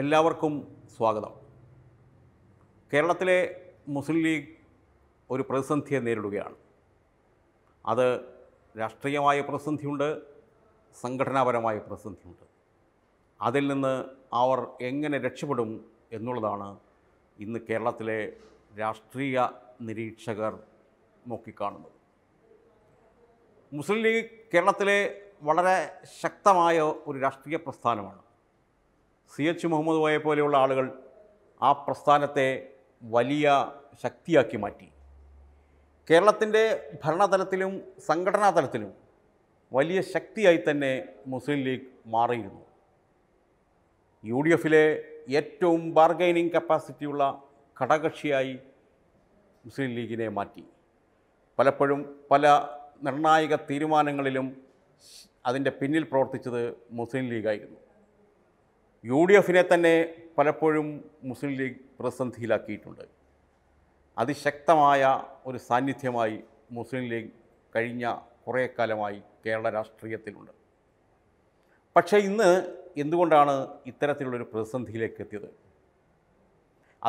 എല്ലാവർക്കും സ്വാഗതം കേരളത്തിലെ മുസ്ലിം ലീഗ് ഒരു പ്രതിസന്ധിയെ നേരിടുകയാണ് അത് രാഷ്ട്രീയമായ പ്രതിസന്ധിയുണ്ട് സംഘടനാപരമായ പ്രതിസന്ധിയുണ്ട് അതിൽ നിന്ന് അവർ എങ്ങനെ രക്ഷപ്പെടും എന്നുള്ളതാണ് ഇന്ന് കേരളത്തിലെ രാഷ്ട്രീയ നിരീക്ഷകർ നോക്കിക്കാണുന്നത് മുസ്ലിം ലീഗ് കേരളത്തിലെ വളരെ ശക്തമായ ഒരു രാഷ്ട്രീയ പ്രസ്ഥാനമാണ് സി എച്ച് മുഹമ്മദ് വായ പോലെയുള്ള ആളുകൾ ആ പ്രസ്ഥാനത്തെ വലിയ ശക്തിയാക്കി മാറ്റി കേരളത്തിൻ്റെ ഭരണതലത്തിലും സംഘടനാ തലത്തിലും വലിയ ശക്തിയായി തന്നെ മുസ്ലിം ലീഗ് മാറിയിരുന്നു യു ഡി എഫിലെ ഏറ്റവും ബാർഗൈനിങ് കപ്പാസിറ്റിയുള്ള ഘടകക്ഷിയായി മുസ്ലിം ലീഗിനെ മാറ്റി പലപ്പോഴും പല നിർണായക തീരുമാനങ്ങളിലും അതിൻ്റെ പിന്നിൽ പ്രവർത്തിച്ചത് മുസ്ലിം ലീഗായിരുന്നു യു ഡി എഫിനെ തന്നെ പലപ്പോഴും മുസ്ലിം ലീഗ് പ്രതിസന്ധിയിലാക്കിയിട്ടുണ്ട് അതിശക്തമായ ഒരു സാന്നിധ്യമായി മുസ്ലിം ലീഗ് കഴിഞ്ഞ കുറേ കാലമായി കേരള രാഷ്ട്രീയത്തിലുണ്ട് പക്ഷേ ഇന്ന് എന്തുകൊണ്ടാണ് ഇത്തരത്തിലുള്ളൊരു പ്രതിസന്ധിയിലേക്ക് എത്തിയത്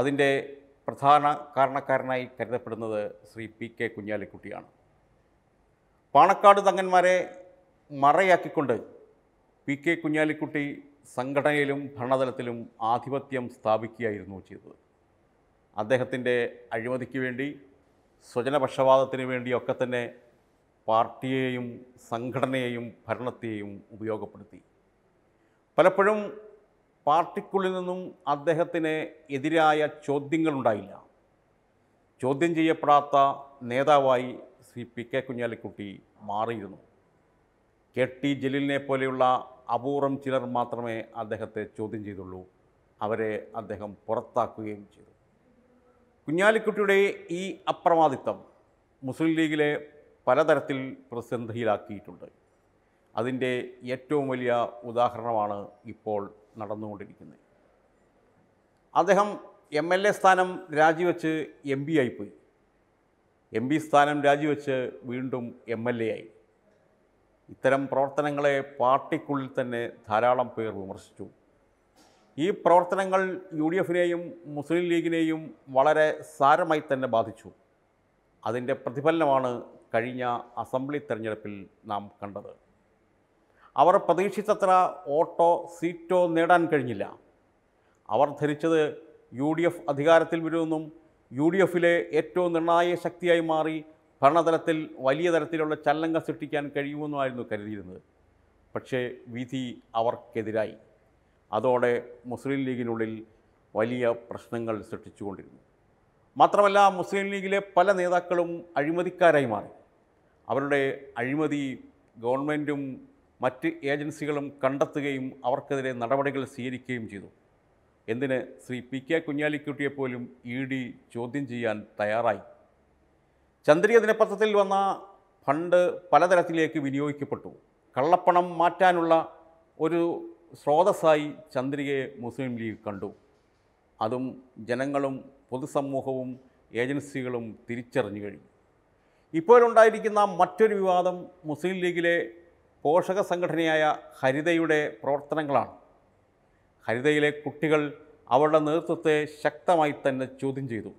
അതിൻ്റെ പ്രധാന കാരണക്കാരനായി കരുതപ്പെടുന്നത് ശ്രീ പി കെ കുഞ്ഞാലിക്കുട്ടിയാണ് പാണക്കാട് തങ്ങന്മാരെ മറയാക്കിക്കൊണ്ട് പി കെ കുഞ്ഞാലിക്കുട്ടി സംഘടനയിലും ഭരണതലത്തിലും ആധിപത്യം സ്ഥാപിക്കുകയായിരുന്നു ചെയ്തത് അദ്ദേഹത്തിൻ്റെ അഴിമതിക്ക് വേണ്ടി സ്വജനപക്ഷപാതത്തിന് വേണ്ടിയൊക്കെ തന്നെ പാർട്ടിയെയും സംഘടനയെയും ഭരണത്തെയും ഉപയോഗപ്പെടുത്തി പലപ്പോഴും പാർട്ടിക്കുള്ളിൽ നിന്നും അദ്ദേഹത്തിന് എതിരായ ചോദ്യങ്ങളുണ്ടായില്ല ചോദ്യം ചെയ്യപ്പെടാത്ത നേതാവായി ശ്രീ പി കെ കുഞ്ഞാലിക്കുട്ടി മാറിയിരുന്നു കെ ടി ജലീലിനെ പോലെയുള്ള അപൂർവം ചിലർ മാത്രമേ അദ്ദേഹത്തെ ചോദ്യം ചെയ്തുള്ളൂ അവരെ അദ്ദേഹം പുറത്താക്കുകയും ചെയ്തു കുഞ്ഞാലിക്കുട്ടിയുടെ ഈ അപ്രമാദിത്വം മുസ്ലിം ലീഗിലെ പലതരത്തിൽ പ്രതിസന്ധിയിലാക്കിയിട്ടുണ്ട് അതിൻ്റെ ഏറ്റവും വലിയ ഉദാഹരണമാണ് ഇപ്പോൾ നടന്നുകൊണ്ടിരിക്കുന്നത് അദ്ദേഹം എം എൽ എ സ്ഥാനം രാജിവെച്ച് എം പി ആയിപ്പോയി എം പി സ്ഥാനം രാജിവെച്ച് വീണ്ടും എം എൽ എ ആയി ഇത്തരം പ്രവർത്തനങ്ങളെ പാർട്ടിക്കുള്ളിൽ തന്നെ ധാരാളം പേർ വിമർശിച്ചു ഈ പ്രവർത്തനങ്ങൾ യു ഡി എഫിനെയും മുസ്ലിം ലീഗിനെയും വളരെ സാരമായി തന്നെ ബാധിച്ചു അതിൻ്റെ പ്രതിഫലനമാണ് കഴിഞ്ഞ അസംബ്ലി തെരഞ്ഞെടുപ്പിൽ നാം കണ്ടത് അവർ പ്രതീക്ഷിച്ചത്ര ഓട്ടോ സീറ്റോ നേടാൻ കഴിഞ്ഞില്ല അവർ ധരിച്ചത് യു ഡി എഫ് അധികാരത്തിൽ വരുമെന്നും യു ഡി എഫിലെ ഏറ്റവും നിർണായക ശക്തിയായി മാറി ഭരണതലത്തിൽ വലിയ തരത്തിലുള്ള ചലനങ്ങൾ സൃഷ്ടിക്കാൻ കഴിയുമെന്നായിരുന്നു കരുതിയിരുന്നത് പക്ഷേ വിധി അവർക്കെതിരായി അതോടെ മുസ്ലിം ലീഗിനുള്ളിൽ വലിയ പ്രശ്നങ്ങൾ സൃഷ്ടിച്ചുകൊണ്ടിരുന്നു മാത്രമല്ല മുസ്ലിം ലീഗിലെ പല നേതാക്കളും അഴിമതിക്കാരായി മാറി അവരുടെ അഴിമതി ഗവൺമെൻറ്റും മറ്റ് ഏജൻസികളും കണ്ടെത്തുകയും അവർക്കെതിരെ നടപടികൾ സ്വീകരിക്കുകയും ചെയ്തു എന്തിന് ശ്രീ പി കെ കുഞ്ഞാലിക്കുട്ടിയെപ്പോലും ഇ ഡി ചോദ്യം ചെയ്യാൻ തയ്യാറായി ചന്ദ്രിക ദിനപത്രത്തിൽ വന്ന ഫണ്ട് പലതരത്തിലേക്ക് വിനിയോഗിക്കപ്പെട്ടു കള്ളപ്പണം മാറ്റാനുള്ള ഒരു സ്രോതസ്സായി ചന്ദ്രികയെ മുസ്ലിം ലീഗ് കണ്ടു അതും ജനങ്ങളും പൊതുസമൂഹവും ഏജൻസികളും തിരിച്ചറിഞ്ഞു കഴിഞ്ഞു ഇപ്പോഴുണ്ടായിരിക്കുന്ന മറ്റൊരു വിവാദം മുസ്ലിം ലീഗിലെ പോഷക സംഘടനയായ ഹരിതയുടെ പ്രവർത്തനങ്ങളാണ് ഹരിതയിലെ കുട്ടികൾ അവരുടെ നേതൃത്വത്തെ ശക്തമായി തന്നെ ചോദ്യം ചെയ്തു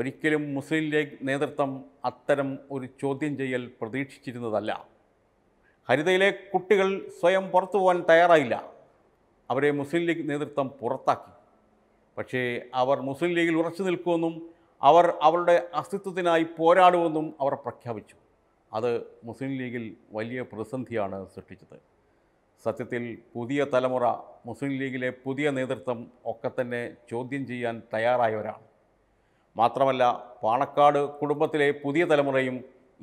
ഒരിക്കലും മുസ്ലിം ലീഗ് നേതൃത്വം അത്തരം ഒരു ചോദ്യം ചെയ്യൽ പ്രതീക്ഷിച്ചിരുന്നതല്ല ഹരിതയിലെ കുട്ടികൾ സ്വയം പുറത്തു പോകാൻ തയ്യാറായില്ല അവരെ മുസ്ലിം ലീഗ് നേതൃത്വം പുറത്താക്കി പക്ഷേ അവർ മുസ്ലിം ലീഗിൽ ഉറച്ചു നിൽക്കുമെന്നും അവർ അവരുടെ അസ്തിത്വത്തിനായി പോരാടുമെന്നും അവർ പ്രഖ്യാപിച്ചു അത് മുസ്ലിം ലീഗിൽ വലിയ പ്രതിസന്ധിയാണ് സൃഷ്ടിച്ചത് സത്യത്തിൽ പുതിയ തലമുറ മുസ്ലിം ലീഗിലെ പുതിയ നേതൃത്വം ഒക്കെ തന്നെ ചോദ്യം ചെയ്യാൻ തയ്യാറായവരാണ് മാത്രമല്ല പാണക്കാട് കുടുംബത്തിലെ പുതിയ തലമുറയും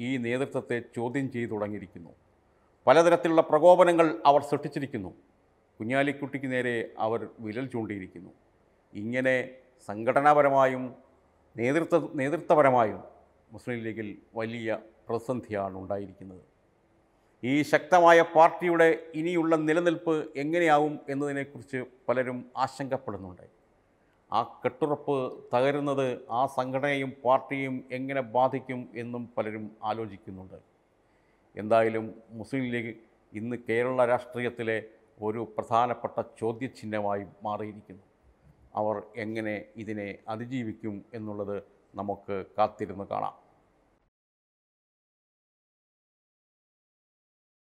ഈ നേതൃത്വത്തെ ചോദ്യം ചെയ്തു തുടങ്ങിയിരിക്കുന്നു പലതരത്തിലുള്ള പ്രകോപനങ്ങൾ അവർ സൃഷ്ടിച്ചിരിക്കുന്നു കുഞ്ഞാലിക്കുട്ടിക്ക് നേരെ അവർ വിരൽ ചൂണ്ടിയിരിക്കുന്നു ഇങ്ങനെ സംഘടനാപരമായും നേതൃത്വ നേതൃത്വപരമായും മുസ്ലിം ലീഗിൽ വലിയ പ്രതിസന്ധിയാണ് ഉണ്ടായിരിക്കുന്നത് ഈ ശക്തമായ പാർട്ടിയുടെ ഇനിയുള്ള നിലനിൽപ്പ് എങ്ങനെയാവും എന്നതിനെക്കുറിച്ച് പലരും ആശങ്കപ്പെടുന്നുണ്ട് ആ കെട്ടുറപ്പ് തകരുന്നത് ആ സംഘടനയും പാർട്ടിയും എങ്ങനെ ബാധിക്കും എന്നും പലരും ആലോചിക്കുന്നുണ്ട് എന്തായാലും മുസ്ലിം ലീഗ് ഇന്ന് കേരള രാഷ്ട്രീയത്തിലെ ഒരു പ്രധാനപ്പെട്ട ചോദ്യചിഹ്നമായി മാറിയിരിക്കുന്നു അവർ എങ്ങനെ ഇതിനെ അതിജീവിക്കും എന്നുള്ളത് നമുക്ക് കാത്തിരുന്ന് കാണാം